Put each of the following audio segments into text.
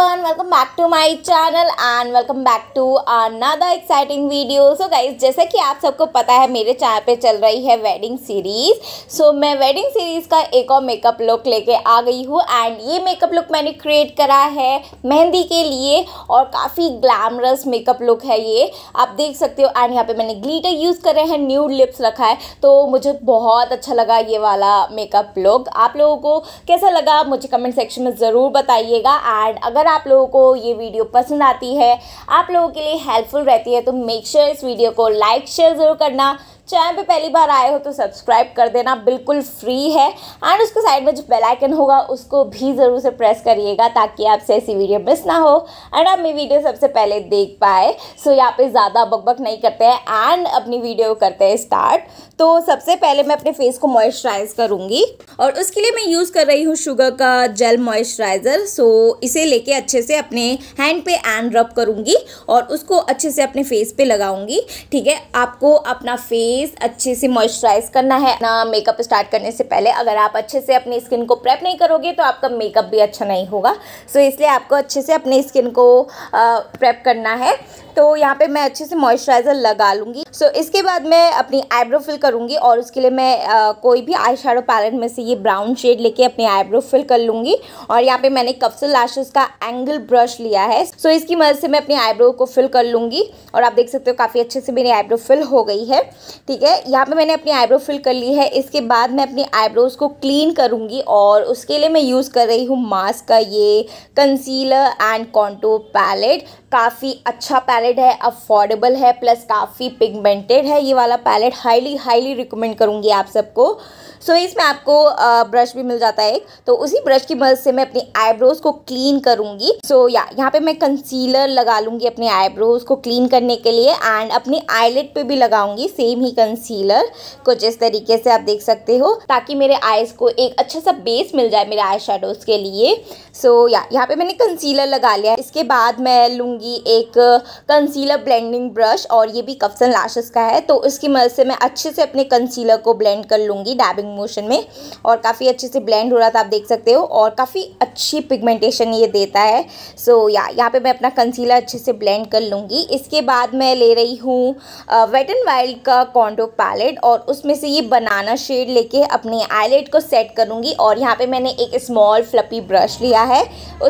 everyone welcome back to my channel and welcome back to another exciting video so guys जैसे कि आप सबको पता है मेरे चैनल पे चल रही है वेडिंग सीरीज सो so, मैं वेडिंग सीरीज का एक और मेकअप लुक लेके आ गई हूँ एंड ये मेकअप लुक मैंने क्रिएट करा है मेहंदी के लिए और काफ़ी ग्लैमरस मेकअप लुक है ये आप देख सकते हो एंड यहाँ पे मैंने ग्लीटर यूज़ करे हैं न्यू लिप्स रखा है तो मुझे बहुत अच्छा लगा ये वाला मेकअप लुक आप लोगों को कैसा लगा मुझे कमेंट सेक्शन में ज़रूर बताइएगा एंड अगर आप लोगों को ये वीडियो पसंद आती है आप लोगों के लिए हेल्पफुल रहती है तो मेक श्योर sure इस वीडियो को लाइक शेयर ज़रूर करना चैनल पे पहली बार आए हो तो सब्सक्राइब कर देना बिल्कुल फ्री है एंड उसके साइड में जो बेल आइकन होगा उसको भी ज़रूर से प्रेस करिएगा ताकि आपसे ऐसी वीडियो मिस ना हो एंड आप मेरी वीडियो सबसे पहले देख पाए सो यहाँ पे ज़्यादा बकबक नहीं करते हैं एंड अपनी वीडियो करते हैं स्टार्ट तो सबसे पहले मैं अपने फेस को मॉइस्चराइज करूँगी और उसके लिए मैं यूज़ कर रही हूँ शुगर का जेल मॉइस्चराइज़र सो इसे लेके अच्छे से अपने हैंड पे एंड रब करूँगी और उसको अच्छे से अपने फेस पे लगाऊँगी ठीक है आपको अपना फेस फेस अच्छे से मॉइस्चराइज करना है ना मेकअप स्टार्ट करने से पहले अगर आप अच्छे से अपनी स्किन को प्रेप नहीं करोगे तो आपका मेकअप भी अच्छा नहीं होगा सो so, इसलिए आपको अच्छे से अपनी स्किन को प्रेप करना है तो यहाँ पे मैं अच्छे से मॉइस्चराइज़र लगा लूँगी सो so, इसके बाद मैं अपनी आईब्रो फिल करूँगी और उसके लिए मैं आ, कोई भी आई शेडो पैलेट में से ये ब्राउन शेड लेके अपनी आईब्रो फिल कर लूँगी और यहाँ पे मैंने कप्सल लाशेज़ का एंगल ब्रश लिया है सो so, इसकी मदद से मैं अपनी आईब्रो को फिल कर लूँगी और आप देख सकते हो काफ़ी अच्छे से मेरी आईब्रो फिल हो गई है ठीक है यहाँ पे मैंने अपनी आईब्रो फिल कर ली है इसके बाद मैं अपनी आईब्रोज़ को क्लीन करूँगी और उसके लिए मैं यूज़ कर रही हूँ मास्क का ये कंसीलर एंड कॉन्टो पैलेट काफ़ी अच्छा पैलेट है अफोर्डेबल है प्लस काफ़ी पिगमेंटेड है ये वाला पैलेट हाईली हाईली रिकमेंड करूँगी आप सबको सो so, इसमें आपको ब्रश भी मिल जाता है एक तो उसी ब्रश की मदद से मैं अपनी आईब्रोज़ को क्लीन करूँगी सो so, या यहाँ पे मैं कंसीलर लगा लूँगी अपने आईब्रोज़ को क्लीन करने के लिए एंड अपनी आईलेट पे भी लगाऊंगी सेम ही कंसीलर कुछ इस तरीके से आप देख सकते हो ताकि मेरे आईज़ को एक अच्छा सा बेस मिल जाए मेरे आई के लिए सो so, या यहाँ पर मैंने कंसीलर लगा लिया इसके बाद मैं लूँगी लूँगी एक कंसीलर ब्लेंडिंग ब्रश और ये भी कफ्सन लाशेस का है तो इसकी मदद से मैं अच्छे से अपने कंसीलर को ब्लेंड कर लूँगी डैबिंग मोशन में और काफ़ी अच्छे से ब्लेंड हो रहा था आप देख सकते हो और काफ़ी अच्छी पिगमेंटेशन ये देता है सो so, या यहाँ पर मैं अपना कंसीलर अच्छे से ब्लेंड कर लूँगी इसके बाद मैं ले रही हूँ वेट एंड वाइल्ड का कॉन्डो पैलेट और उसमें से ये बनाना शेड लेके अपने आईलेट को सेट करूँगी और यहाँ पे मैंने एक स्मॉल फ्लपी ब्रश लिया है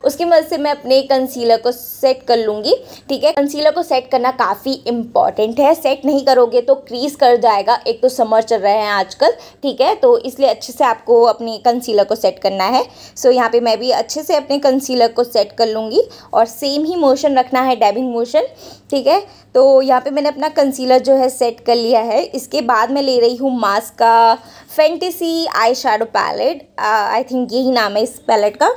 उसकी मदद से मैं अपने कंसीलर को सेट कर लूँगी दूंगी ठीक है कंसीलर को सेट करना काफ़ी इंपॉर्टेंट है सेट नहीं करोगे तो क्रीज कर जाएगा एक तो समर चल रहे हैं आजकल ठीक है तो इसलिए अच्छे से आपको अपने कंसीलर को सेट करना है सो so, यहाँ पे मैं भी अच्छे से अपने कंसीलर को सेट कर लूँगी और सेम ही मोशन रखना है डैबिंग मोशन ठीक है तो यहाँ पे मैंने अपना कंसीलर जो है सेट कर लिया है इसके बाद मैं ले रही हूँ मास्क का fantasy eye shadow palette I think यही नाम है इस पैलेट का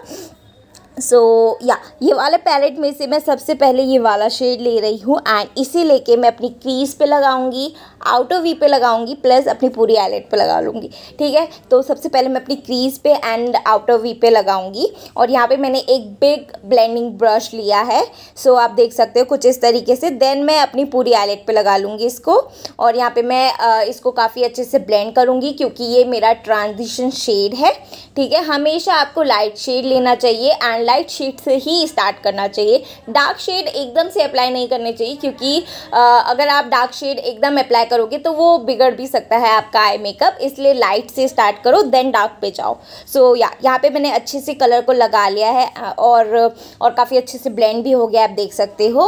सो so, या yeah, ये वाला पैलेट में से मैं सबसे पहले ये वाला शेड ले रही हूँ एंड इसे लेके मैं अपनी क्रीज पे लगाऊंगी आउटर वी पे लगाऊंगी प्लस अपनी पूरी आइलेट पे लगा लूँगी ठीक है तो सबसे पहले मैं अपनी क्रीज पे एंड आउटर वी पे लगाऊंगी और यहाँ पे मैंने एक बिग ब्लेंडिंग ब्रश लिया है सो so, आप देख सकते हो कुछ इस तरीके से देन मैं अपनी पूरी आइलेट पर लगा लूँगी इसको और यहाँ पर मैं इसको काफ़ी अच्छे से ब्लेंड करूँगी क्योंकि ये मेरा ट्रांजिशन शेड है ठीक है हमेशा आपको लाइट शेड लेना चाहिए एंड सनलाइट शेड से ही स्टार्ट करना चाहिए डार्क शेड एकदम से अप्लाई नहीं करने चाहिए क्योंकि अगर आप डार्क शेड एकदम अप्लाई करोगे तो वो बिगड़ भी सकता है आपका आई मेकअप इसलिए लाइट से स्टार्ट करो देन डार्क पे जाओ सो so, या यहाँ पे मैंने अच्छे से कलर को लगा लिया है और और काफ़ी अच्छे से ब्लेंड भी हो गया आप देख सकते हो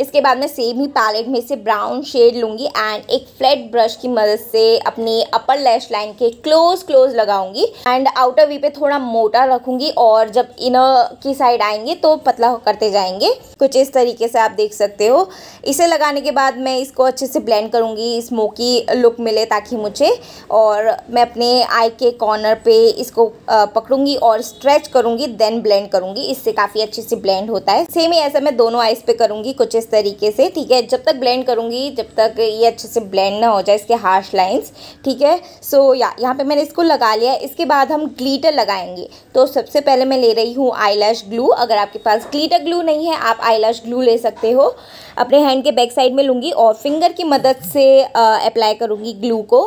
इसके बाद मैं सेम ही पैलेट में से ब्राउन शेड लूंगी एंड एक फ्लैट ब्रश की मदद से अपनी अपर लैश लाइन के क्लोज क्लोज लगाऊंगी एंड आउटर वी पे थोड़ा मोटा रखूंगी और जब इनर की साइड आएंगे तो पतला करते जाएंगे कुछ इस तरीके से आप देख सकते हो इसे लगाने के बाद मैं इसको अच्छे से ब्लेंड करूँगी स्मोकी लुक मिले ताकि मुझे और मैं अपने आई के कॉर्नर पे इसको पकड़ूंगी और स्ट्रेच करूंगी देन ब्लेंड करूंगी इससे काफ़ी अच्छे से ब्लेंड होता है सेम ही ऐसा मैं दोनों आइज पे करूंगी कुछ इस तरीके से ठीक है जब तक ब्लेंड करूँगी जब तक ये अच्छे से ब्लेंड ना हो जाए इसके हार्श लाइन्स ठीक है सो so, या यहाँ पे मैंने इसको लगा लिया इसके बाद हम ग्लीटर लगाएंगे तो सबसे पहले मैं ले रही हूँ आईलैश ग्लू अगर आपके पास ग्लीटर ग्लू नहीं है आप आईलैश ग्लू ले सकते हो अपने हैंड के बैक साइड में लूँगी और फिंगर की मदद से अप्लाई करूँगी ग्लू को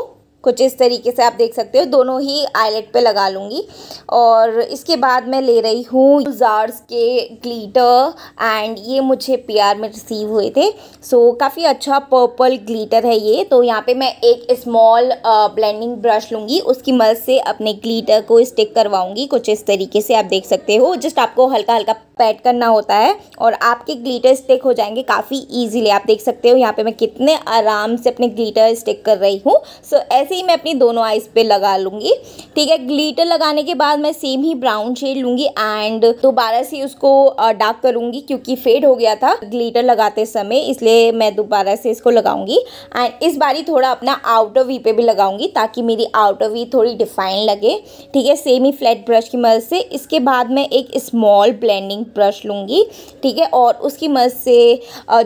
कुछ इस तरीके से आप देख सकते हो दोनों ही आईलेट पे लगा लूँगी और इसके बाद मैं ले रही हूँ जार्स के ग्लीटर एंड ये मुझे प्यार में रिसीव हुए थे सो so, काफ़ी अच्छा पर्पल ग्लीटर है ये तो यहाँ पे मैं एक स्मॉल ब्लेंडिंग ब्रश लूँगी उसकी मदद से अपने ग्लीटर को स्टिक करवाऊँगी कुछ इस तरीके से आप देख सकते हो जस्ट आपको हल्का हल्का पैट करना होता है और आपके ग्लीटर स्टिक हो जाएंगे काफ़ी ईजिली आप देख सकते हो यहाँ पर मैं कितने आराम से अपने ग्लीटर स्टिक कर रही हूँ सो so, ऐसे ही मैं अपनी दोनों आइज़ पे लगा लूंगी ठीक है ग्लीटर लगाने के बाद मैं सेम ही ब्राउन शेड लूंगी एंड दोबारा से उसको डार्क करूंगी क्योंकि फेड हो गया था ग्लीटर लगाते समय इसलिए मैं दोबारा से इसको लगाऊंगी एंड इस बारी थोड़ा अपना आउटर वी पे भी लगाऊंगी ताकि मेरी आउटर वी थोड़ी डिफाइन लगे ठीक है सेम ही फ्लैट ब्रश की मदद से इसके बाद मैं एक स्मॉल ब्लेंडिंग ब्रश लूँगी ठीक है और उसकी मदद से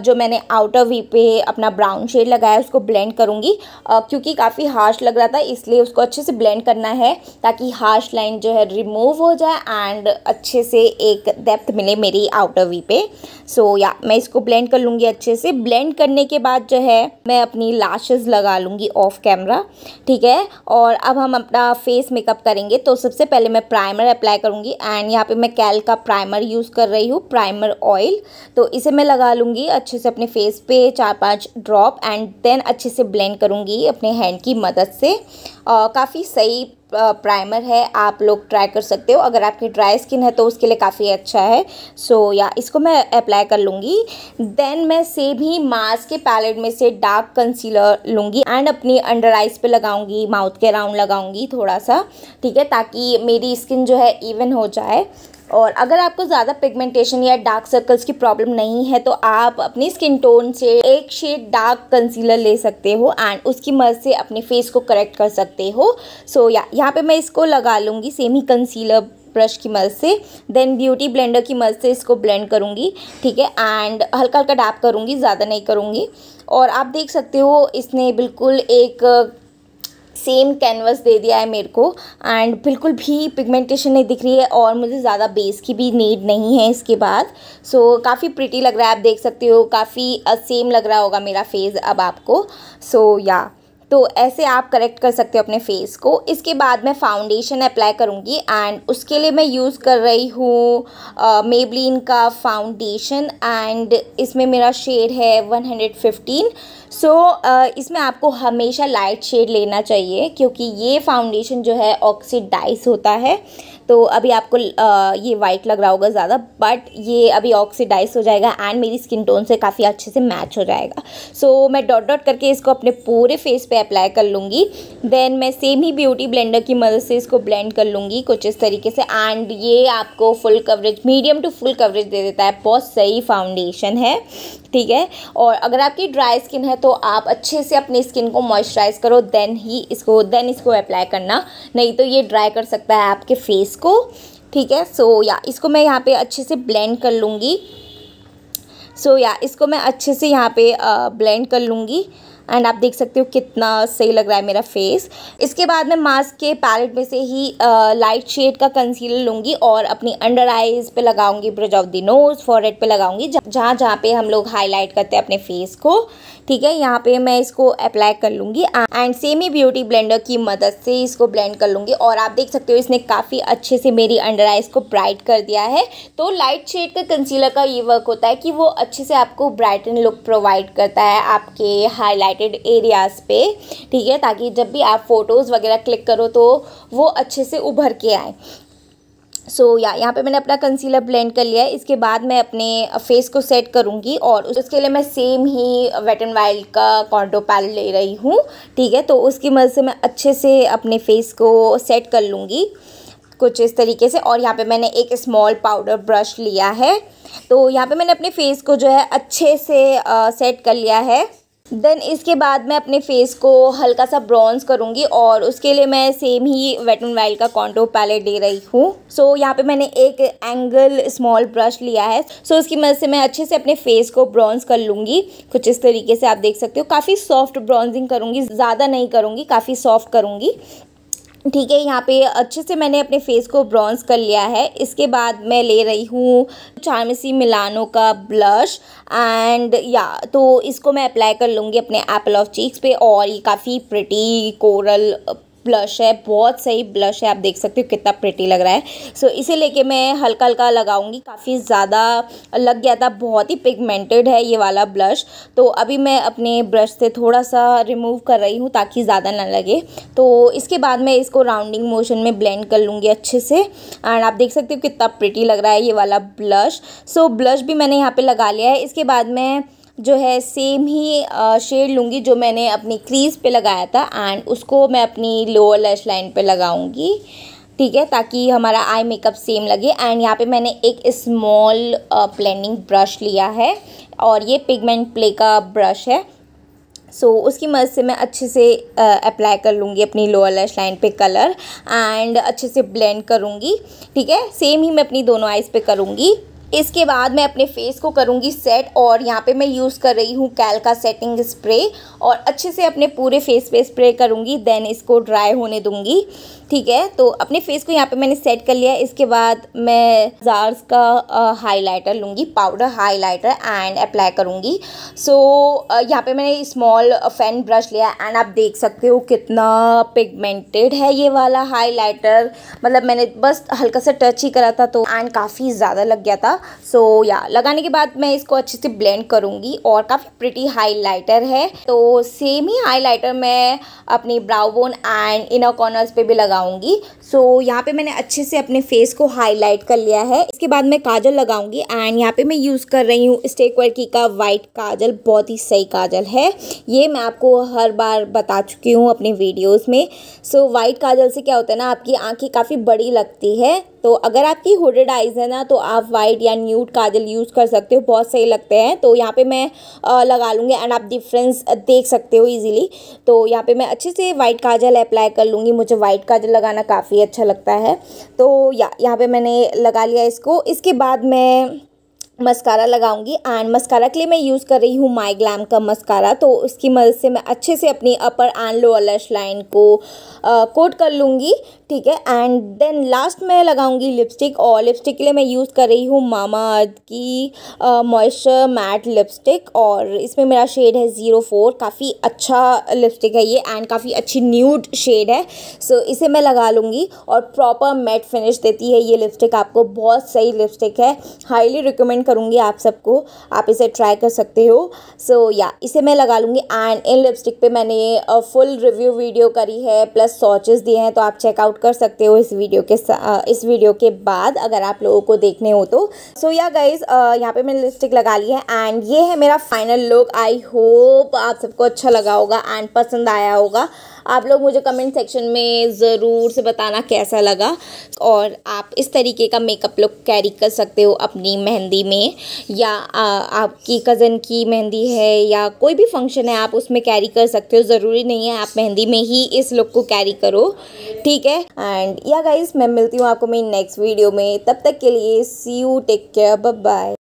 जो मैंने आउटर वी पे अपना ब्राउन शेड लगाया उसको ब्लेंड करूँगी क्योंकि काफ़ी हार्श हार्श लग रहा था इसलिए उसको अच्छे से ब्लेंड करना है ताकि हार्श लाइन जो है रिमूव हो जाए एंड अच्छे से एक डेप्थ मिले मेरी आउटर वी पे सो so, या yeah, मैं इसको ब्लेंड कर लूँगी अच्छे से ब्लेंड करने के बाद जो है मैं अपनी लाशेज़ लगा लूँगी ऑफ कैमरा ठीक है और अब हम अपना फेस मेकअप करेंगे तो सबसे पहले मैं प्राइमर अप्लाई करूँगी एंड यहाँ पर मैं कैल का प्राइमर यूज़ कर रही हूँ प्राइमर ऑयल तो इसे मैं लगा लूँगी अच्छे से अपने फेस पे चार पाँच ड्रॉप एंड देन अच्छे से ब्लेंड करूँगी अपने हैंड की मदद मदद से काफ़ी सही प्राइमर है आप लोग ट्राई कर सकते हो अगर आपकी ड्राई स्किन है तो उसके लिए काफ़ी अच्छा है सो so, या yeah, इसको मैं अप्लाई कर लूँगी देन मैं से भी मास्क के पैलेट में से डार्क कंसीलर लूँगी एंड अपनी अंडर आइज पे लगाऊँगी माउथ के राउंड लगाऊँगी थोड़ा सा ठीक है ताकि मेरी स्किन जो है इवन हो जाए और अगर आपको ज़्यादा पिगमेंटेशन या डार्क सर्कल्स की प्रॉब्लम नहीं है तो आप अपनी स्किन टोन से एक शेड डार्क कंसीलर ले सकते हो एंड उसकी मदद से अपने फेस को करेक्ट कर सकते हो सो so, या यहाँ पे मैं इसको लगा लूँगी सेम ही कंसीलर ब्रश की मदद से देन ब्यूटी ब्लेंडर की मदद से इसको ब्लेंड करूँगी ठीक है एंड हल्का हल्का डार्क करूँगी ज़्यादा नहीं करूँगी और आप देख सकते हो इसने बिल्कुल एक सेम कैनवस दे दिया है मेरे को एंड बिल्कुल भी पिगमेंटेशन नहीं दिख रही है और मुझे ज़्यादा बेस की भी नीड नहीं है इसके बाद सो so, काफ़ी प्रिटी लग रहा है आप देख सकते हो काफ़ी सेम लग रहा होगा मेरा फेस अब आपको सो so, या yeah. तो ऐसे आप करेक्ट कर सकते हो अपने फेस को इसके बाद मैं फाउंडेशन अप्लाई करूँगी एंड उसके लिए मैं यूज़ कर रही हूँ मेबलिन uh, का फाउंडेशन एंड इसमें मेरा शेड है 115 सो so, uh, इसमें आपको हमेशा लाइट शेड लेना चाहिए क्योंकि ये फाउंडेशन जो है ऑक्सीडाइज होता है तो अभी आपको ये वाइट लग रहा होगा ज़्यादा बट ये अभी ऑक्सीडाइज हो जाएगा एंड मेरी स्किन टोन से काफ़ी अच्छे से मैच हो जाएगा सो so, मैं डॉट डॉट करके इसको अपने पूरे फेस पे अप्लाई कर लूँगी देन मैं सेम ही ब्यूटी ब्लेंडर की मदद से इसको ब्लेंड कर लूँगी कुछ इस तरीके से एंड ये आपको full coverage medium to full coverage दे देता है बहुत सही फाउंडेशन है ठीक है और अगर आपकी ड्राई स्किन है तो आप अच्छे से अपनी स्किन को मॉइस्चराइज करो देन ही इसको देन इसको अप्लाई करना नहीं तो ये ड्राई कर सकता है आपके फेस इसको ठीक है सो so, या yeah, इसको मैं यहाँ पे अच्छे से ब्लेंड कर लूँगी सो या इसको मैं अच्छे से यहाँ पे ब्लेंड कर लूँगी एंड आप देख सकते हो कितना सही लग रहा है मेरा फेस इसके बाद मैं मास्क के पैलेट में से ही लाइट शेड का कंसीलर लूँगी और अपनी अंडर आइज़ पे लगाऊंगी bridge of the nose forehead पे लगाऊंगी जहाँ जहाँ पे हम लोग हाईलाइट करते हैं अपने फेस को ठीक है यहाँ पे मैं इसको अप्लाई कर लूँगी एंड सेमी ब्यूटी ब्लेंडर की मदद से इसको ब्लेंड कर लूँगी और आप देख सकते हो इसने काफ़ी अच्छे से मेरी अंडर आइज को ब्राइट कर दिया है तो लाइट शेड का कंसीलर का ये वर्क होता है कि वो अच्छे से आपको ब्राइटन लुक प्रोवाइड करता है आपके हाईलाइट हाईलाइटेड एरियाज़ पे ठीक है ताकि जब भी आप फ़ोटोज़ वगैरह क्लिक करो तो वो अच्छे से उभर के आए सो so, या yeah, यहाँ पे मैंने अपना कंसीलर ब्लेंड कर लिया है इसके बाद मैं अपने फेस को सेट करूँगी और उसके लिए मैं सेम ही वेट एंड वाइल्ड का कॉन्टो पैल ले रही हूँ ठीक है तो उसकी मदद से मैं अच्छे से अपने फेस को सेट कर लूँगी कुछ इस तरीके से और यहाँ पे मैंने एक स्मॉल पाउडर ब्रश लिया है तो यहाँ पे मैंने अपने फेस को जो है अच्छे से आ, सेट कर लिया है देन इसके बाद मैं अपने फेस को हल्का सा ब्रॉन्ज करूँगी और उसके लिए मैं सेम ही वेट एंड वाइल्ड का कॉन्टो पैलेट ले रही हूँ सो so, यहाँ पे मैंने एक एंगल स्मॉल ब्रश लिया है सो so, उसकी मदद से मैं अच्छे से अपने फेस को ब्रॉन्ज कर लूँगी कुछ इस तरीके से आप देख सकते हो काफ़ी सॉफ्ट ब्रॉन्जिंग करूँगी ज़्यादा नहीं करूँगी काफ़ी सॉफ्ट करूँगी ठीक है यहाँ पे अच्छे से मैंने अपने फेस को ब्रॉन्ज कर लिया है इसके बाद मैं ले रही हूँ चार्मेसी मिलानो का ब्लश एंड या तो इसको मैं अप्लाई कर लूँगी अपने एप्पल ऑफ चीक्स पे और ये काफ़ी प्रिटी कोरल ब्लश है बहुत सही ब्लश है आप देख सकते हो कितना प्रिटी लग रहा है सो so, इसे लेके मैं हल्का हल्का लगाऊंगी काफ़ी ज़्यादा लग गया था बहुत ही पिगमेंटेड है ये वाला ब्लश तो अभी मैं अपने ब्रश से थोड़ा सा रिमूव कर रही हूँ ताकि ज़्यादा ना लगे तो इसके बाद मैं इसको राउंडिंग मोशन में ब्लेंड कर लूँगी अच्छे से एंड आप देख सकते हो कितना प्रिटी लग रहा है ये वाला ब्लश सो so, ब्लश भी मैंने यहाँ पर लगा लिया है इसके बाद मैं जो है सेम ही शेड लूँगी जो मैंने अपनी क्रीज पे लगाया था एंड उसको मैं अपनी लोअर लैश लाइन पे लगाऊंगी ठीक है ताकि हमारा आई मेकअप सेम लगे एंड यहाँ पे मैंने एक स्मॉल प्लेनिंग ब्रश लिया है और ये पिगमेंट प्ले का ब्रश है सो so, उसकी मदद से मैं अच्छे से अप्लाई कर लूँगी अपनी लोअर लैश लाइन पे कलर एंड अच्छे से ब्लेंड करूँगी ठीक है सेम ही मैं अपनी दोनों आइज़ पे करूँगी इसके बाद मैं अपने फेस को करूँगी सेट और यहाँ पे मैं यूज़ कर रही हूँ कैल का सेटिंग स्प्रे और अच्छे से अपने पूरे फेस पे स्प्रे करूँगी देन इसको ड्राई होने दूँगी ठीक है तो अपने फेस को यहाँ पे मैंने सेट कर लिया इसके बाद मैं जार्स का हाइलाइटर लूँगी पाउडर हाइलाइटर एंड अप्लाई करूँगी सो so, यहाँ पे मैंने स्मॉल फैन ब्रश लिया एंड आप देख सकते हो कितना पिगमेंटेड है ये वाला हाइलाइटर मतलब मैंने बस हल्का सा टच ही करा था तो एंड काफ़ी ज़्यादा लग गया था सो so, या yeah, लगाने के बाद मैं इसको अच्छे से ब्लेंड करूँगी और काफ़ी प्रिटी हाइलाइटर है तो सेम ही हाइलाइटर मैं अपनी ब्राउबोन एंड इनर कॉर्नर्स पे भी लगाऊंगी सो so, यहाँ पे मैंने अच्छे से अपने फेस को हाईलाइट कर लिया है इसके बाद मैं काजल लगाऊंगी एंड यहाँ पे मैं यूज़ कर रही हूँ स्टेक वर्की का वाइट काजल बहुत ही सही काजल है ये मैं आपको हर बार बता चुकी हूँ अपने वीडियोज़ में सो so, वाइट काजल से क्या होता है ना आपकी आँखें काफ़ी बड़ी लगती है तो अगर आपकी होडेड आइज़ है ना तो आप वाइट या न्यूट काजल यूज़ कर सकते हो बहुत सही लगते हैं तो यहाँ पे मैं लगा लूँगी एंड आप डिफरेंस देख सकते हो इजीली तो यहाँ पे मैं अच्छे से वाइट काजल अप्लाई कर लूँगी मुझे वाइट काजल लगाना काफ़ी अच्छा लगता है तो या यहाँ पर मैंने लगा लिया इसको इसके बाद मैं मस्कारा लगाऊंगी एंड मस्कारा के लिए मैं यूज़ कर रही हूँ माई ग्लैम का मस्कारा तो उसकी मदद से मैं अच्छे से अपनी upper and lower lash line को कोट कर लूँगी ठीक है एंड देन लास्ट मैं लगाऊंगी लिपस्टिक और लिपस्टिक के लिए मैं यूज़ कर रही हूँ मामा अर्थ की मॉइस्चर मैट लिपस्टिक और इसमें मेरा शेड है ज़ीरो फोर काफ़ी अच्छा लिपस्टिक है ये एंड काफ़ी अच्छी न्यूड शेड है सो so, इसे मैं लगा लूँगी और प्रॉपर मैट फिनिश देती है ये लिपस्टिक आपको बहुत सही लिपस्टिक है हाईली रिकमेंड करूँगी आप सबको आप इसे ट्राई कर सकते हो सो so, या yeah, इसे मैं लगा लूँगी एंड इन लिपस्टिक पर मैंने फुल रिव्यू वीडियो करी है प्लस सॉचेस दिए हैं तो आप चेकआउट कर सकते हो इस वीडियो के इस वीडियो के बाद अगर आप लोगों को देखने हो तो सो या गाइज यहाँ पे मैंने लिपस्टिक लगा ली है एंड ये है मेरा फाइनल लुक आई होप आप सबको अच्छा लगा होगा एंड पसंद आया होगा आप लोग मुझे कमेंट सेक्शन में ज़रूर से बताना कैसा लगा और आप इस तरीके का मेकअप लुक कैरी कर सकते हो अपनी मेहंदी में या आ, आपकी कज़न की मेहंदी है या कोई भी फंक्शन है आप उसमें कैरी कर सकते हो ज़रूरी नहीं है आप मेहंदी में ही इस लुक को कैरी करो ठीक है एंड या गाइज मैं मिलती हूँ आपको मेरी नेक्स्ट वीडियो में तब तक के लिए see you take care bye